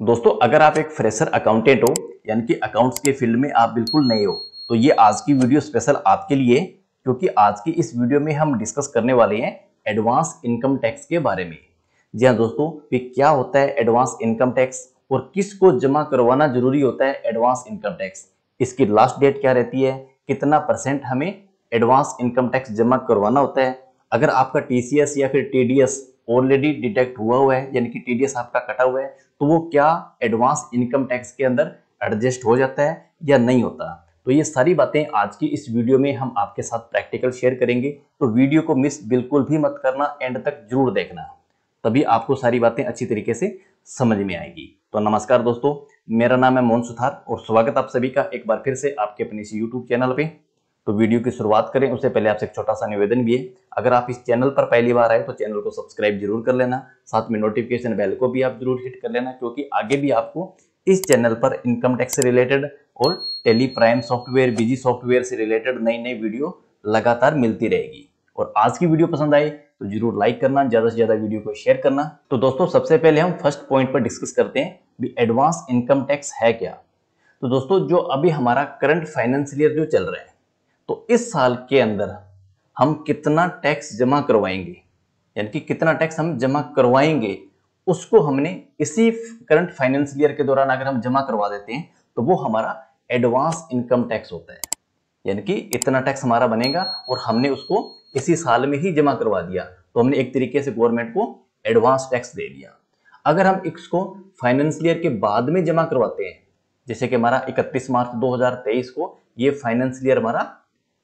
दोस्तों अगर आप एक फ्रेशर अकाउंटेंट हो यानी कि अकाउंट्स के फील्ड में आप बिल्कुल नए हो तो ये आज की वीडियो स्पेशल आपके लिए क्योंकि आज की इस वीडियो में हम डिस्कस करने वाले हैं एडवांस इनकम टैक्स के बारे में जी हाँ दोस्तों कि क्या होता है एडवांस इनकम टैक्स और किस को जमा करवाना जरूरी होता है एडवांस इनकम टैक्स इसकी लास्ट डेट क्या रहती है कितना परसेंट हमें एडवांस इनकम टैक्स जमा करवाना होता है अगर आपका टीसीएस या फिर टीडीएस ऑलरेडी डिटेक्ट हुआ हुआ है यानी कि टीडीएस आपका कटा हुआ है तो वो क्या एडवांस इनकम टैक्स के अंदर एडजस्ट हो जाता है या नहीं होता तो ये सारी बातें आज की इस वीडियो में हम आपके साथ प्रैक्टिकल शेयर करेंगे तो वीडियो को मिस बिल्कुल भी मत करना एंड तक जरूर देखना तभी आपको सारी बातें अच्छी तरीके से समझ में आएगी तो नमस्कार दोस्तों मेरा नाम है मोहन सुथार और स्वागत आप सभी का एक बार फिर से आपके अपने इसी यूट्यूब चैनल पर तो वीडियो की शुरुआत करें उससे पहले आपसे एक छोटा सा निवेदन भी है अगर आप इस चैनल पर पहली बार आए तो चैनल को सब्सक्राइब जरूर कर लेना साथ में नोटिफिकेशन बेल को भी आप जरूर हिट कर लेना क्योंकि आगे भी आपको इस चैनल पर इनकम टैक्स से रिलेटेड और Tally Prime software busy software से रिलेटेड नई नई वीडियो लगातार मिलती रहेगी और आज की वीडियो पसंद आए तो जरूर लाइक करना ज्यादा से ज्यादा वीडियो को शेयर करना तो दोस्तों सबसे पहले हम फर्स्ट पॉइंट पर डिस्कस करते हैं भी एडवांस इनकम टैक्स है क्या तो दोस्तों जो अभी हमारा करंट फाइनेंशियल जो चल रहा है तो इस साल के अंदर हम कितना टैक्स जमा करवाएंगे यानी कि कितना टैक्स हम जमा करवाएंगे उसको हमने इसी करंट फाइनेंस ईयर के दौरान अगर हम जमा करवा देते हैं तो वो हमारा एडवांस इनकम टैक्स होता है यानी कि इतना टैक्स हमारा बनेगा और हमने उसको इसी साल में ही जमा करवा दिया तो हमने एक तरीके से गवर्नमेंट को एडवांस टैक्स दे दिया अगर हम इसको फाइनेंस ईयर के बाद में जमा करवाते हैं जैसे कि हमारा 31 मार्च 2023 को ये फाइनेंस ईयर हमारा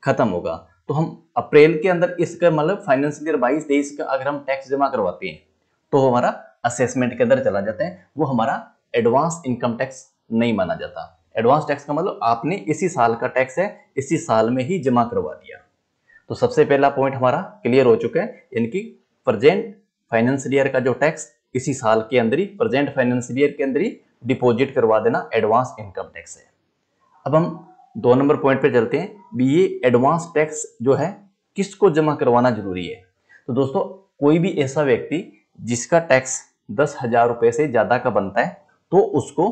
खत्म होगा तो हम अप्रैल के अंदर इसका मतलब फाइनेंशियल ईयर बाईस तेईस का अगर हम टैक्स जमा करवाते हैं तो हमारा असेसमेंट के अंदर चला जाता है वो हमारा एडवांस इनकम टैक्स नहीं माना जाता एडवांस टैक्स का मतलब आपने इसी साल का टैक्स है इसी साल में ही जमा करवा दिया तो सबसे पहला पॉइंट हमारा क्लियर हो चुका है यानी कि प्रजेंट फाइनेंशियल ईयर का जो टैक्स इसी साल के अंदर ही प्रजेंट फाइनेंशियल ईयर के अंदर ही डिपॉजिट करवा देना एडवांस इनकम टैक्स है अब हम दो नंबर पॉइंट पे चलते हैं बी ये एडवांस टैक्स जो है किसको जमा करवाना जरूरी है तो दोस्तों कोई भी ऐसा व्यक्ति जिसका टैक्स दस हजार रुपये से ज़्यादा का बनता है तो उसको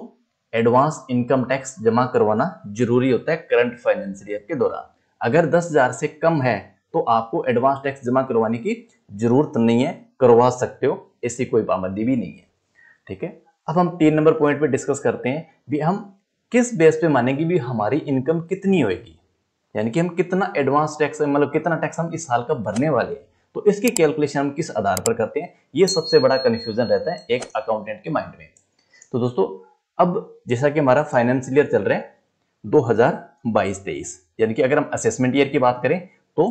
एडवांस इनकम टैक्स जमा करवाना जरूरी होता है करंट फाइनेंशियल ईयर के दौरान अगर दस हजार से कम है तो आपको एडवांस टैक्स जमा करवाने की जरूरत नहीं है करवा सकते हो ऐसी कोई पाबंदी भी नहीं है ठीक है अब हम तीन नंबर पॉइंट पे डिस्कस करते हैं भी हम किस बेस पे मानेगी भी हमारी इनकम कितनी होगी यानी कि हम कितना एडवांस टैक्स मतलब कितना टैक्स हम इस साल का भरने वाले हैं तो इसकी कैलकुलेशन हम किस आधार पर करते हैं ये सबसे बड़ा कन्फ्यूजन रहता है एक अकाउंटेंट के माइंड में तो दोस्तों अब जैसा कि हमारा फाइनेंशियल ईयर चल रहा है 2022-23 यानी कि अगर हम असेसमेंट ईयर की बात करें तो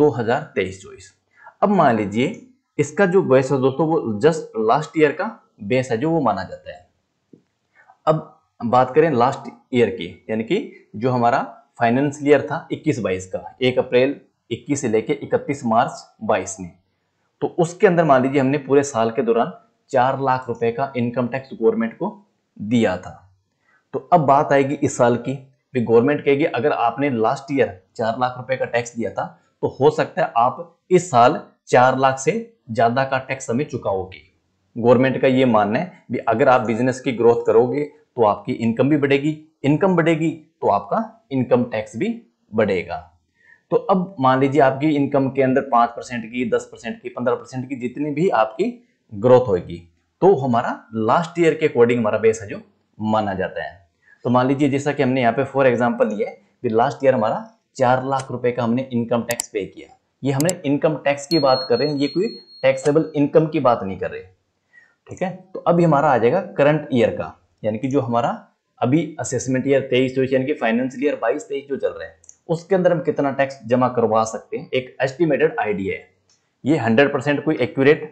2023 हजार अब मान लीजिए इसका जो बेस है दोस्तों वो जस्ट लास्ट ईयर का बेस है जो वो माना जाता है अब बात करें लास्ट ईयर की यानी कि जो हमारा फाइनेंशियल ईयर था 21-22 का 1 अप्रैल 21 से लेके 31 मार्च 22 में तो उसके अंदर मान लीजिए हमने पूरे साल के दौरान चार लाख रुपए का इनकम टैक्स गवर्नमेंट को दिया था तो अब बात आएगी इस साल की फिर गवर्नमेंट कहेगी अगर आपने लास्ट ईयर चार लाख रुपए का टैक्स दिया था तो हो सकता है आप इस साल चार लाख से ज़्यादा का टैक्स हमें चुकाओगे गवर्नमेंट का ये मानना है भी अगर आप बिजनेस की ग्रोथ करोगे तो आपकी इनकम भी बढ़ेगी इनकम बढ़ेगी तो आपका इनकम टैक्स भी बढ़ेगा तो अब मान लीजिए आपकी इनकम के अंदर पांच परसेंट की दस परसेंट की पंद्रह परसेंट की जितनी भी आपकी ग्रोथ होगी तो हमारा लास्ट ईयर के अकॉर्डिंग हमारा बेस है जो माना जाता है तो मान लीजिए जैसा कि हमने यहाँ पे फॉर एग्जाम्पल लिया कि लास्ट ईयर हमारा चार लाख रुपए का हमने इनकम टैक्स पे किया ये हमने इनकम टैक्स की बात कर रहे हैं ये कोई टैक्सेबल इनकम की बात नहीं कर रहे ठीक है तो अभी हमारा आ जाएगा करंट ईयर का यानी कि जो हमारा अभी असेसमेंट ईयर तेईस चौबीस यानी कि फाइनेंशियल ईयर बाईस तेईस जो चल रहे हैं उसके अंदर हम कितना टैक्स जमा करवा सकते हैं एक एस्टिमेटेड आइडिया है ये हंड्रेड परसेंट कोई एक्यूरेट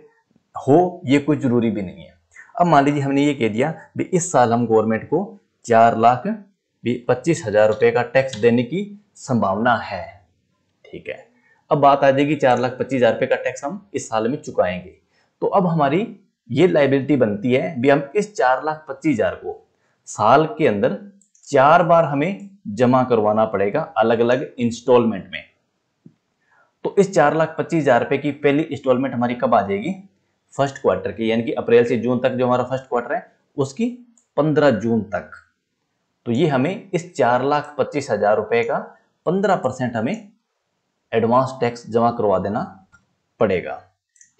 हो ये कोई जरूरी भी नहीं है अब मान लीजिए हमने ये कह दिया भी इस साल हम गवर्नमेंट को चार लाख भी पच्चीस हजार रुपए का टैक्स देने की संभावना है ठीक है अब बात आ जाएगी चार लाख पच्चीस हजार रुपए का टैक्स हम इस साल में चुकाएंगे तो अब हमारी ये लाइबिलिटी बनती है भी हम इस चार लाख पच्चीस हजार को साल के अंदर चार बार हमें जमा करवाना पड़ेगा अलग अलग इंस्टॉलमेंट में तो इस चार लाख पच्चीस हजार रुपए की पहली इंस्टॉलमेंट हमारी कब आ जाएगी फर्स्ट क्वार्टर की यानी कि अप्रैल से जून तक जो हमारा फर्स्ट क्वार्टर है उसकी पंद्रह जून तक तो ये हमें इस चार लाख पच्चीस हजार रुपए का पंद्रह परसेंट हमें एडवांस टैक्स जमा करवा देना पड़ेगा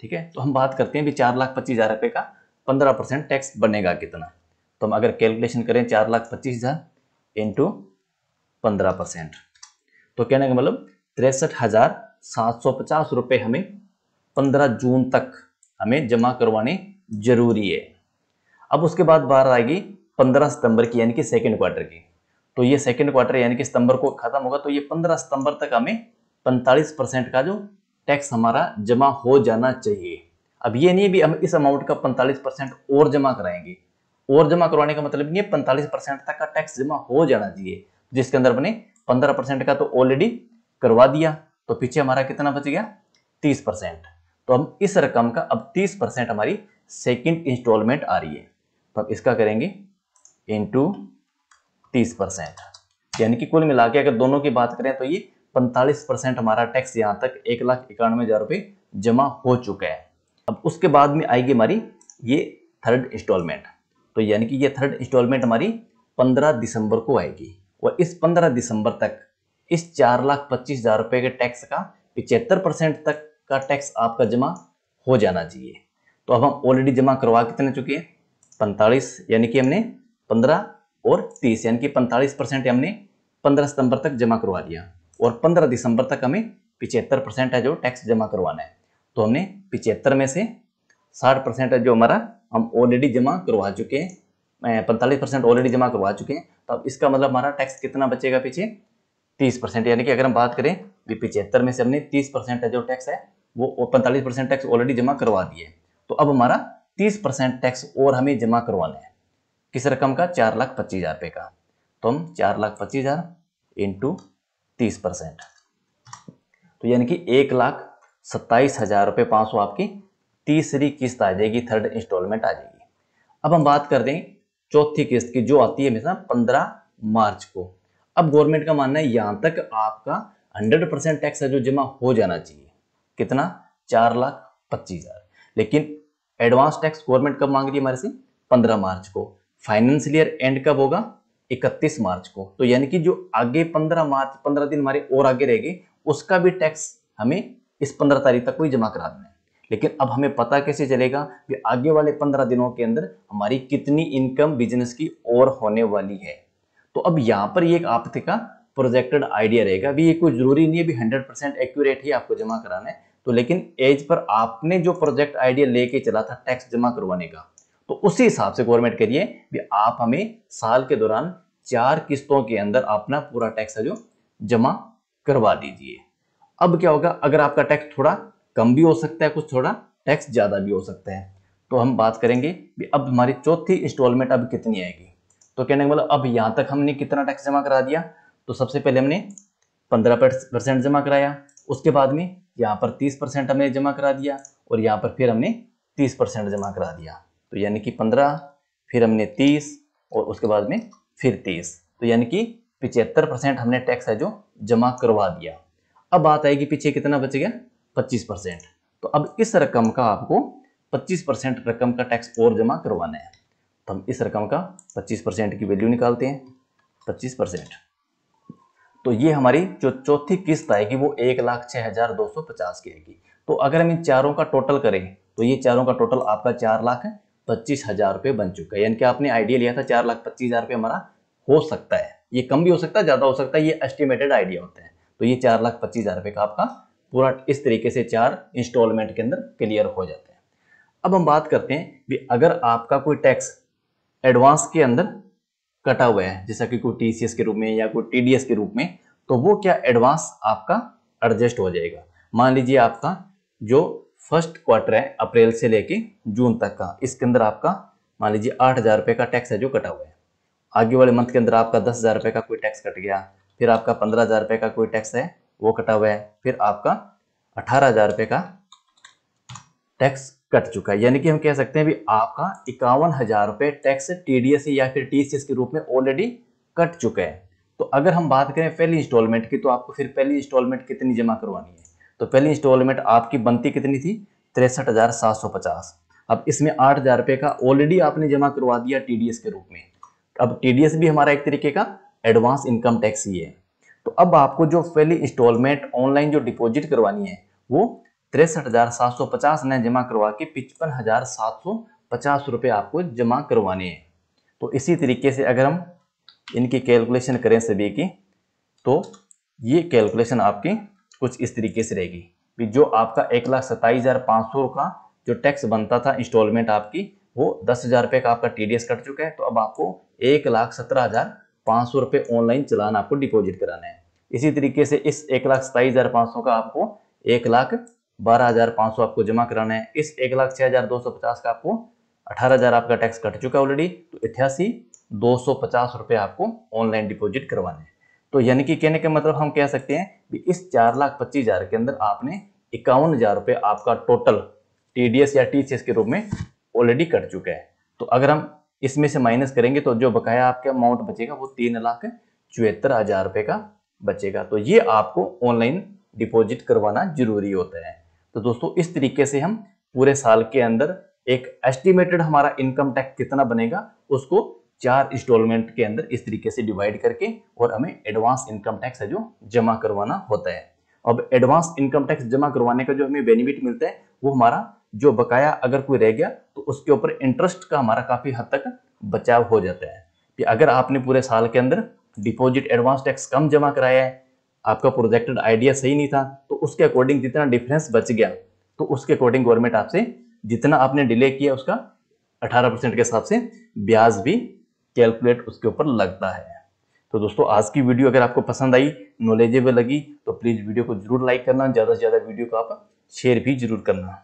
ठीक है तो हम बात करते हैं भी चार लाख पच्चीस हज़ार रुपये का पंद्रह परसेंट टैक्स बनेगा कितना तो हम अगर कैलकुलेशन करें चार लाख पच्चीस हज़ार इंटू पंद्रह परसेंट तो कहने का मतलब तिरसठ हज़ार सात सौ पचास रुपये हमें पंद्रह जून तक हमें जमा करवाने जरूरी है अब उसके बाद बाहर आएगी पंद्रह सितंबर की यानी कि सेकेंड क्वार्टर की तो ये सेकेंड क्वार्टर यानी कि सितंबर को खत्म होगा तो ये पंद्रह सितंबर तक हमें पैंतालीस परसेंट का जो टैक्स हमारा जमा हो जाना चाहिए अब ये नहीं भी हम इस अमाउंट का 45 परसेंट और जमा कराएंगे और जमा करवाने का मतलब नहीं है पैंतालीस परसेंट तक का टैक्स जमा हो जाना चाहिए जिसके अंदर अपने 15 परसेंट का तो ऑलरेडी करवा दिया तो पीछे हमारा कितना बच गया तीस परसेंट तो हम इस रकम का अब तीस परसेंट हमारी सेकेंड इंस्टॉलमेंट आ रही है तो हम इसका करेंगे इंटू तीस यानी कि कुल मिला के अगर दोनों की बात करें तो ये 45 परसेंट हमारा टैक्स यहाँ तक एक लाख इक्यानवे हज़ार रुपये जमा हो चुका है अब उसके बाद में आएगी हमारी ये थर्ड इंस्टॉलमेंट तो यानी कि ये थर्ड इंस्टॉलमेंट हमारी 15 दिसंबर को आएगी और इस 15 दिसंबर तक इस चार लाख पच्चीस हज़ार रुपये के टैक्स का पिचहत्तर परसेंट तक का टैक्स आपका जमा हो जाना चाहिए तो अब हम ऑलरेडी जमा करवा कितने चुके हैं पैंतालीस यानी कि हमने पंद्रह और तीस यानी कि पैंतालीस परसेंट हमने पंद्रह सितंबर तक जमा करवा लिया और 15 दिसंबर तक हमें पिचहत्तर परसेंट है जो टैक्स जमा करवाना है तो हमने पिचहत्तर में से साठ परसेंट जो हमारा हम ऑलरेडी जमा करवा चुके हैं पैंतालीस परसेंट ऑलरेडी जमा करवा चुके हैं तो अब इसका मतलब हमारा टैक्स कितना बचेगा पीछे तीस परसेंट यानी कि अगर हम बात करें कि पिचहत्तर में से हमने तीस परसेंट जो टैक्स है वो पैंतालीस टैक्स ऑलरेडी जमा करवा दिए तो अब हमारा तीस टैक्स और हमें जमा करवाना है किस रकम का चार का तो हम चार लाख तीस परसेंट तो यानी कि एक लाख सत्ताईस हजार रुपये पाँच सौ आपकी तीसरी किस्त आ जाएगी थर्ड इंस्टॉलमेंट आ जाएगी अब हम बात कर दें चौथी किस्त की जो आती है हमेशा पंद्रह मार्च को अब गवर्नमेंट का मानना है यहाँ तक आपका हंड्रेड परसेंट टैक्स है जो जमा हो जाना चाहिए कितना चार लाख पच्चीस हजार लेकिन एडवांस टैक्स गवर्नमेंट कब मांग रही है हमारे से पंद्रह मार्च को फाइनेंशियल ईयर एंड कब होगा इकतीस मार्च को तो यानी कि जो आगे 15 मार्च 15 दिन हमारे और आगे रहेगी उसका भी टैक्स हमें इस 15 तारीख तक ही जमा करा देना है लेकिन अब हमें पता कैसे चलेगा कि आगे वाले 15 दिनों के अंदर हमारी कितनी इनकम बिजनेस की और होने वाली है तो अब यहाँ पर ये एक का प्रोजेक्टेड आइडिया रहेगा अभी ये कोई जरूरी नहीं है अभी हंड्रेड एक्यूरेट ही आपको जमा कराना है तो लेकिन एज पर आपने जो प्रोजेक्ट आइडिया लेके चला था टैक्स जमा करवाने का तो उसी हिसाब से गवर्नमेंट करिए भी आप हमें साल के दौरान चार किस्तों के अंदर अपना पूरा टैक्स जो जमा करवा दीजिए अब क्या होगा अगर आपका टैक्स थोड़ा कम भी हो सकता है कुछ थोड़ा टैक्स ज़्यादा भी हो सकता है तो हम बात करेंगे भी अब हमारी चौथी इंस्टॉलमेंट अब कितनी आएगी तो कहने का मतलब अब यहां तक हमने कितना टैक्स जमा करा दिया तो सबसे पहले हमने पंद्रह परसेंट जमा कराया उसके बाद में यहां पर तीस परसेंट हमने जमा करा दिया और यहां पर फिर हमने तीस परसेंट जमा करा दिया तो यानी कि पंद्रह फिर हमने तीस और उसके बाद में फिर तीस तो यानी कि पिछहत्तर परसेंट हमने टैक्स है जो जमा करवा दिया अब बात आएगी पीछे कितना बच गया पच्चीस परसेंट तो अब इस रकम का आपको पच्चीस परसेंट रकम का टैक्स और जमा करवाना है तो हम इस रकम का पच्चीस परसेंट की वैल्यू निकालते हैं पच्चीस परसेंट तो ये हमारी जो चौथी किस्त आएगी वो एक लाख छः हज़ार दो सौ पचास की आएगी तो अगर हम इन चारों का टोटल करें तो ये चारों का टोटल आपका चार लाख है पच्चीस हजार रुपये बन चुका है यानी कि आपने आइडिया लिया था चार लाख पच्चीस हजार रुपये हमारा हो सकता है ये कम भी हो सकता है ज़्यादा हो सकता है ये एस्टिमेटेड आइडिया होते हैं तो ये चार लाख पच्चीस हजार रुपये का आपका पूरा इस तरीके से चार इंस्टॉलमेंट के अंदर क्लियर हो जाते हैं अब हम बात करते हैं भी अगर आपका कोई टैक्स एडवांस के अंदर कटा हुआ है जैसा कि कोई टी के रूप में या कोई टी के रूप में तो वो क्या एडवांस आपका एडजस्ट हो जाएगा मान लीजिए आपका जो फर्स्ट क्वार्टर है अप्रैल से लेके जून तक का इसके अंदर आपका मान लीजिए आठ हज़ार रुपये का टैक्स है जो कटा हुआ है आगे वाले मंथ के अंदर आपका दस हज़ार रुपये का कोई टैक्स कट गया फिर आपका पंद्रह हज़ार रुपये का कोई टैक्स है वो कटा हुआ है फिर आपका अठारह हज़ार रुपये का टैक्स कट चुका है यानी कि हम कह सकते हैं भी आपका इक्यावन हज़ार रुपये टैक्स टीडीएस e या फिर टीसीएस के रूप में ऑलरेडी कट चुका है तो अगर हम बात करें पहली इंस्टॉलमेंट की तो आपको फिर पहली इंस्टॉलमेंट कितनी जमा करवानी है तो पहली इंस्टॉलमेंट आपकी बनती कितनी थी तिरसठ हज़ार सात सौ पचास अब इसमें आठ हज़ार रुपये का ऑलरेडी आपने जमा करवा दिया टीडीएस के रूप में अब टीडीएस भी हमारा एक तरीके का एडवांस इनकम टैक्स ही है तो अब आपको जो पहली इंस्टॉलमेंट ऑनलाइन जो डिपॉजिट करवानी है वो तिरसठ हज़ार सात सौ पचास नए जमा करवा के पिचपन हज़ार सात सौ पचास रुपये आपको जमा करवाने हैं तो इसी तरीके से अगर हम इनकी कैलकुलेशन करें सभी की तो ये कैलकुलेशन आपकी कुछ इस तरीके से रहेगी भी जो आपका एक लाख सत्ताईस हज़ार पाँच सौ का जो टैक्स बनता था इंस्टॉलमेंट आपकी वो दस हज़ार रुपये का आपका टी कट चुका है तो अब आपको एक लाख सत्रह हज़ार पाँच सौ रुपये ऑनलाइन चलान आपको डिपॉजिट कराना है इसी तरीके से इस एक लाख सताईस हज़ार पाँच सौ का आपको एक लाख बारह हज़ार पाँच सौ आपको जमा कराना है इस एक लाख छः हज़ार दो सौ पचास का आपको अठारह हज़ार आपका टैक्स कट चुका है ऑलरेडी तो अठासी दो सौ पचास रुपये आपको ऑनलाइन डिपॉजिट करवाना है तो यानी कि कहने का मतलब हम कह सकते हैं इस चार लाख पच्चीस हजार के अंदर आपने इक्यावन हजार रुपये आपका टोटल टीडीएस या टीसीएस के रूप में ऑलरेडी कट चुका है तो अगर हम इसमें से माइनस करेंगे तो जो बकाया आपका अमाउंट बचेगा वो तीन लाख चौहत्तर हजार रुपये का बचेगा तो ये आपको ऑनलाइन डिपॉजिट करवाना जरूरी होता है तो दोस्तों इस तरीके से हम पूरे साल के अंदर एक एस्टिमेटेड हमारा इनकम टैक्स कितना बनेगा उसको चार इंस्टॉलमेंट के अंदर इस तरीके से डिवाइड करके और हमें एडवांस इनकम टैक्स है जो जमा करवाना होता है अब एडवांस इनकम टैक्स जमा करवाने का जो हमें बेनिफिट मिलता है वो हमारा जो बकाया अगर कोई रह गया तो उसके ऊपर इंटरेस्ट का हमारा काफ़ी हद तक बचाव हो जाता है कि अगर आपने पूरे साल के अंदर डिपॉजिट एडवांस टैक्स कम जमा कराया है आपका प्रोजेक्टेड आइडिया सही नहीं था तो उसके अकॉर्डिंग जितना डिफरेंस बच गया तो उसके अकॉर्डिंग गवर्नमेंट आपसे जितना आपने डिले किया उसका 18 परसेंट के हिसाब से ब्याज भी कैलकुलेट उसके ऊपर लगता है तो दोस्तों आज की वीडियो अगर आपको पसंद आई नॉलेजेबल लगी तो प्लीज़ वीडियो को जरूर लाइक करना ज़्यादा से ज़्यादा वीडियो को आप शेयर भी जरूर करना